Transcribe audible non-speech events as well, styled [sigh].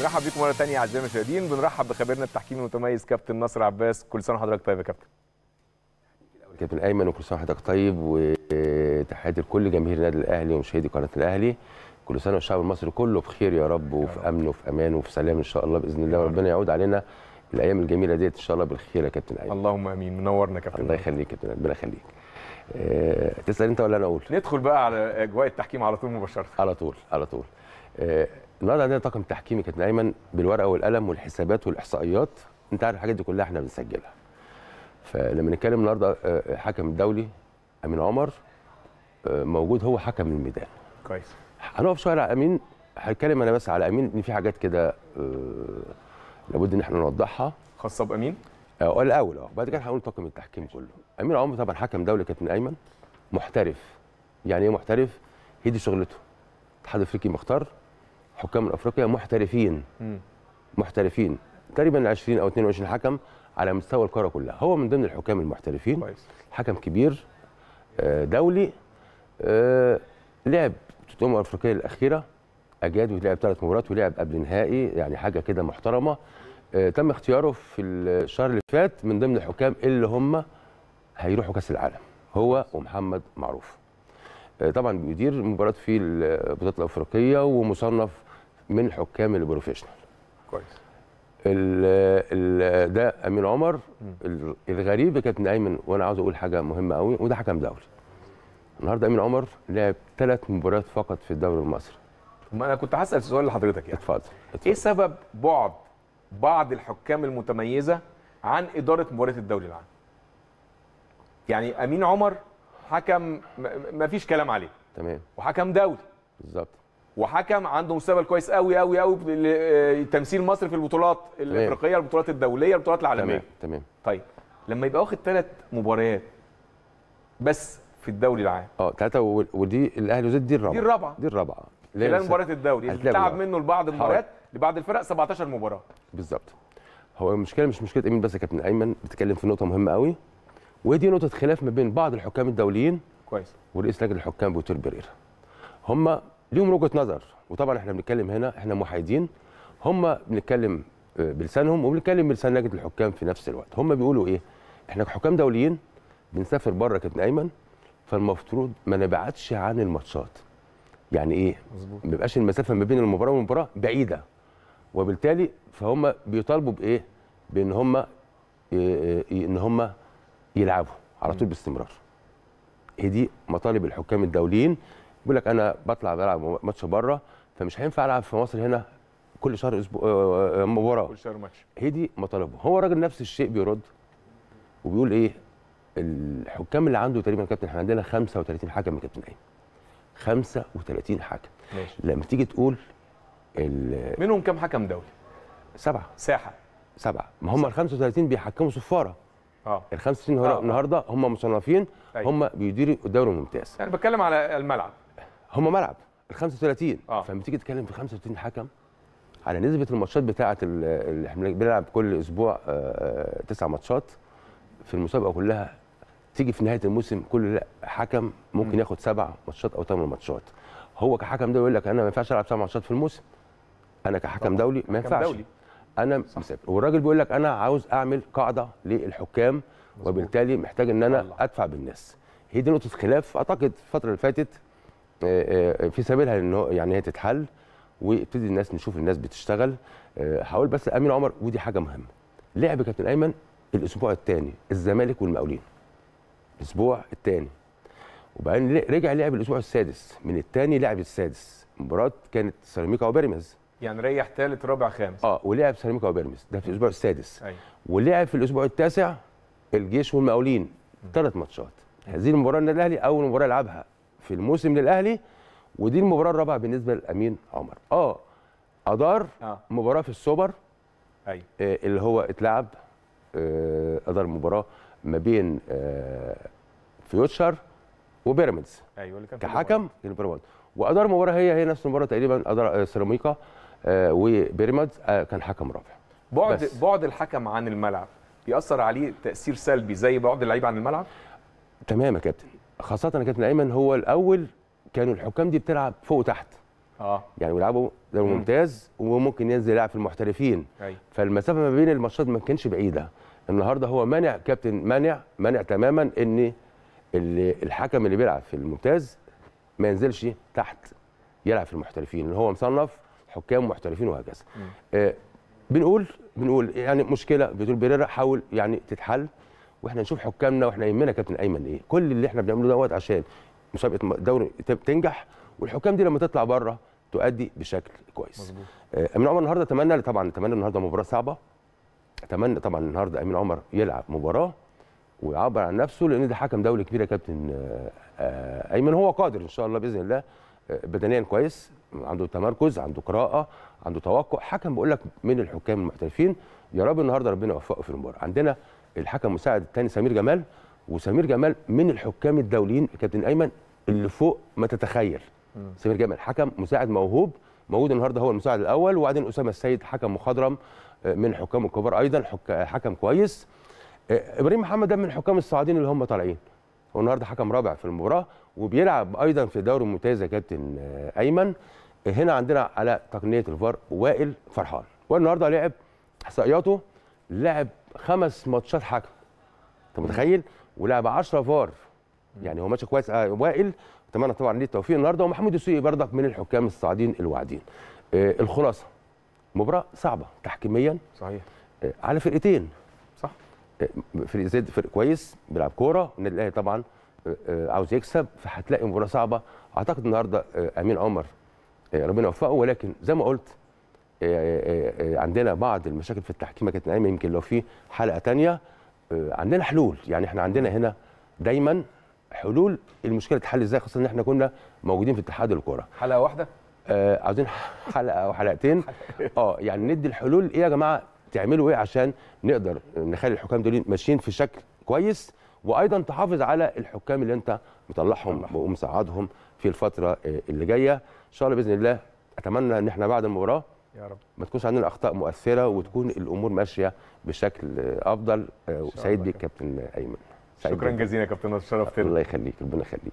بنرحب بيكم مره ثانيه اعزائي المشاهدين بنرحب بخبيرنا التحكيمي المتميز كابتن نصر عباس كل سنه وحضرتك طيب يا كابتن كابتن ايمن وكل سنه وحضرتك طيب وتحياتي لكل جماهير النادي الاهلي ومشاهدي قناه الاهلي كل سنه والشعب المصري كله بخير يا رب وفي امن وفي امان وفي سلام ان شاء الله باذن الله وربنا يعود علينا الايام الجميله ديت ان شاء الله بالخير يا كابتن ايمن اللهم امين منورنا كابتن الله يخليك كابتن ربنا يخليك آه، تسال انت ولا انا اقول ندخل بقى على اجواء التحكيم على طول مباشره على طول على طول آه، النهارده عندنا طاقم تحكيمي كابتن ايمن بالورقه والقلم والحسابات والاحصائيات انت عارف الحاجات دي كلها احنا بنسجلها فلما نتكلم النهارده الحكم آه، الدولي امين عمر موجود هو حكم الميدان كويس هنقف شويه على امين هتكلم انا بس على امين ان في حاجات كده لابد ان احنا نوضحها خاصه بامين اه الاول اه بعد كده هنقول طاقم التحكيم كله امير عمر طبعا حكم دولي كابتن ايمن محترف يعني ايه محترف هي دي شغلته الاتحاد الافريقي مختار حكام افريقيا محترفين محترفين تقريبا 20 او 22 حكم على مستوى الكره كلها هو من ضمن الحكام المحترفين كويس. حكم كبير آه، دولي آه، لعب الامم الافريقيه الاخيره اجاد ولعب ثلاث مباريات ولعب قبل نهائي يعني حاجه كده محترمه آه، تم اختياره في الشهر اللي فات من ضمن الحكام اللي هم هيروحوا كاس العالم هو ومحمد معروف آه، طبعا بيدير مباراه في البطولات الافريقيه ومصنف من الحكام البروفيشنال كويس ال ده امين عمر الغريب كابتن ايمن وانا عاوز اقول حاجه مهمه قوي وده حكم دولي النهارده امين عمر لعب ثلاث مباريات فقط في الدوري المصري ما انا كنت هسال السؤال لحضرتك يعني اتفضل. ايه سبب بعد بعض الحكام المتميزه عن اداره مباراه الدوري العام. يعني امين عمر حكم ما فيش كلام عليه. تمام. وحكم دولي. بالظبط. وحكم عنده مستقبل كويس قوي قوي قوي آه، تمثيل مصر في البطولات الافريقيه، البطولات الدوليه، البطولات العالميه. تمام تمام. طيب لما يبقى واخد ثلاث مباريات بس في الدوري العام. اه ثلاثه ودي الاهلي وزد دي الرابعه. دي الرابعه. دي الرابعه. خلال مباراه الدوري تعب منه لبعض المباريات لبعض الفرق 17 مباراه بالظبط هو المشكله مش مشكله ايمن بس يا كابتن ايمن بتتكلم في نقطه مهمه قوي ودي نقطه خلاف ما بين بعض الحكام الدوليين كويس ورئيس لجنه الحكام بوتير بيريرا هم ليهم وجهه نظر وطبعا احنا بنتكلم هنا احنا محايدين هم بنتكلم آه، بلسانهم وبنتكلم بلسان لجنه الحكام في نفس الوقت هم بيقولوا ايه احنا كحكام دوليين بنسافر بره كابتن ايمن فالمفروض ما نبعدش عن الماتشات يعني ايه مظبوط ما بيبقاش المسافه ما بين المباراه والمباراه بعيده وبالتالي فهم بيطالبوا بايه؟ بان هم ان هم يلعبوا على طول باستمرار. هي دي مطالب الحكام الدوليين بيقول لك انا بطلع بلعب ماتش بره فمش هينفع العب في مصر هنا كل شهر اسبوع مباراه آه، آه، كل شهر ماتش هي دي مطالبه هو الراجل نفس الشيء بيرد وبيقول ايه الحكام اللي عنده تقريبا كابتن احنا عندنا 35 حكم يا كابتن ايه 35 حكم ماشي. لما تيجي تقول منهم كام حكم دولي؟ سبعه ساحه سبعه ما هم ال 35 بيحكموا صفاره اه ال 35 آه. النهارده هم مصنفين أيوة. هم بيديروا الدوري الممتاز انا يعني بتكلم على الملعب هم ملعب ال 35 آه. فلما تيجي تتكلم في 35 حكم على نسبه الماتشات بتاعه اللي احنا بنلعب كل اسبوع آه، آه، تسع ماتشات في المسابقه كلها تيجي في نهايه الموسم كل حكم ممكن ياخد سبع ماتشات او ثمان ماتشات هو كحكم ده يقول لك انا ما ينفعش العب سبع ماتشات في الموسم انا كحكم دولي ما ينفعش دولي. انا مسافر والراجل بيقول لك انا عاوز اعمل قاعده للحكام وبالتالي محتاج ان انا الله. ادفع بالناس هي دي نقطه خلاف اعتقد الفتره اللي فاتت آه، آه، في سبيلها ان يعني هي تتحل ويبتدي الناس نشوف الناس بتشتغل آه، هقول بس امين عمر ودي حاجه مهمه لعب كابتن ايمن الاسبوع الثاني الزمالك والمقاولين الاسبوع الثاني وبعدين رجع لعب الاسبوع السادس من الثاني لعب السادس مباراه كانت سيراميكا وبيراميدز يعني ريح ثالث رابع خامس اه ولعب سيراميكا وبيراميدز ده في الاسبوع السادس أيوة. ولعب في الاسبوع التاسع الجيش والمقاولين ثلاث ماتشات هذه المباراه النادي الاهلي اول مباراه يلعبها في الموسم للاهلي ودي المباراه الرابعه بالنسبه لامين عمر اه ادار آه. مباراه في السوبر ايوه آه اللي هو اتلعب آه ادار مباراه ما بين آه فيوتشر وبيراميدز ايوه اللي كان كحكم كان وادار مباراه هي هي نفس المباراه تقريبا ادار آه، سيراميكا آه، وبيراميدز آه، كان حكم رابع بعد بس. بعد الحكم عن الملعب بيأثر عليه تأثير سلبي زي بعد اللعيب عن الملعب تمام يا كابتن خاصة يا كابتن أيمن هو الأول كانوا الحكام دي بتلعب فوق وتحت اه يعني بيلعبوا دوري ممتاز وممكن ينزل يلعب في المحترفين أي. فالمسافة ما بين الماتشات ما كانش بعيدة النهارده هو مانع كابتن مانع مانع تماما ان اللي الحكم اللي بيلعب في الممتاز ما ينزلش تحت يلعب في المحترفين اللي هو مصنف حكام محترفين وهكذا آه، بنقول بنقول يعني مشكله بتقول بيريرا حاول يعني تتحل واحنا نشوف حكامنا واحنا يهمنا كابتن ايمن ايه كل اللي احنا بنعمله دوت عشان مسابقه دوري تنجح والحكام دي لما تطلع بره تؤدي بشكل كويس مظبوط آه، امين عمر النهارده اتمنى طبعا اتمنى النهارده مباراه صعبه اتمنى طبعا النهارده امين عمر يلعب مباراه ويعبر عن نفسه لان ده حكم دولي كبير يا كابتن آه، ايمن هو قادر ان شاء الله باذن الله بدنيا كويس عنده تمركز عنده قراءه عنده توقع حكم بقول لك من الحكام المحترفين يا رب النهارده ربنا يوفقه في المباراه عندنا الحكم المساعد الثاني سمير جمال وسمير جمال من الحكام الدوليين كابتن ايمن اللي فوق ما تتخيل سمير جمال حكم مساعد موهوب موجود النهارده هو المساعد الاول وبعدين اسامه السيد حكم مخضرم آه، من الحكام الكبار ايضا حكم كويس آه، ابراهيم محمد ده من الحكام الصاعدين اللي هم طالعين هو النهارده حكم رابع في المباراه وبيلعب ايضا في دوري الممتاز يا كابتن آه، ايمن هنا عندنا على تقنيه الفار وائل فرحان والنهارده لعب احصائياته لعب خمس ماتشات حكم انت متخيل ولعب 10 فار يعني هو ماتش كويس آه، وائل اتمنى طبعا ليه التوفيق النهارده ومحمود السوقي بردك من الحكام الصاعدين الواعدين آه، الخلاصه مباراه صعبه تحكيميا صحيح على فرقتين فريق زد فريق كويس بيلعب كوره النادي الاهلي طبعا آه، آه، عاوز يكسب فهتلاقي مباراه صعبه اعتقد النهارده آه، امين عمر ربنا يوفقه ولكن زي ما قلت عندنا بعض المشاكل في التحكيم كانت نايمه يمكن لو في حلقه ثانيه عندنا حلول يعني احنا عندنا هنا دايما حلول المشكله تتحل ازاي خاصه ان احنا كنا موجودين في اتحاد الكوره حلقه واحده آه عاوزين حلقه او حلقتين [laughs] اه يعني ندي الحلول ايه يا جماعه تعملوا ايه عشان نقدر نخلي الحكام دول ماشيين في شكل كويس وايضا تحافظ على الحكام اللي انت مطلعهم ومساعدهم في الفتره آه، اللي جايه ان شاء الله باذن الله اتمنى ان احنا بعد المباراه يا رب ما تكونش عندنا اخطاء مؤثره وتكون الامور ماشيه بشكل آه، افضل آه، سعيد بيك كابتن ايمن شكرا جزيلا كابتن شرفتنا الله يخليك ربنا يخليك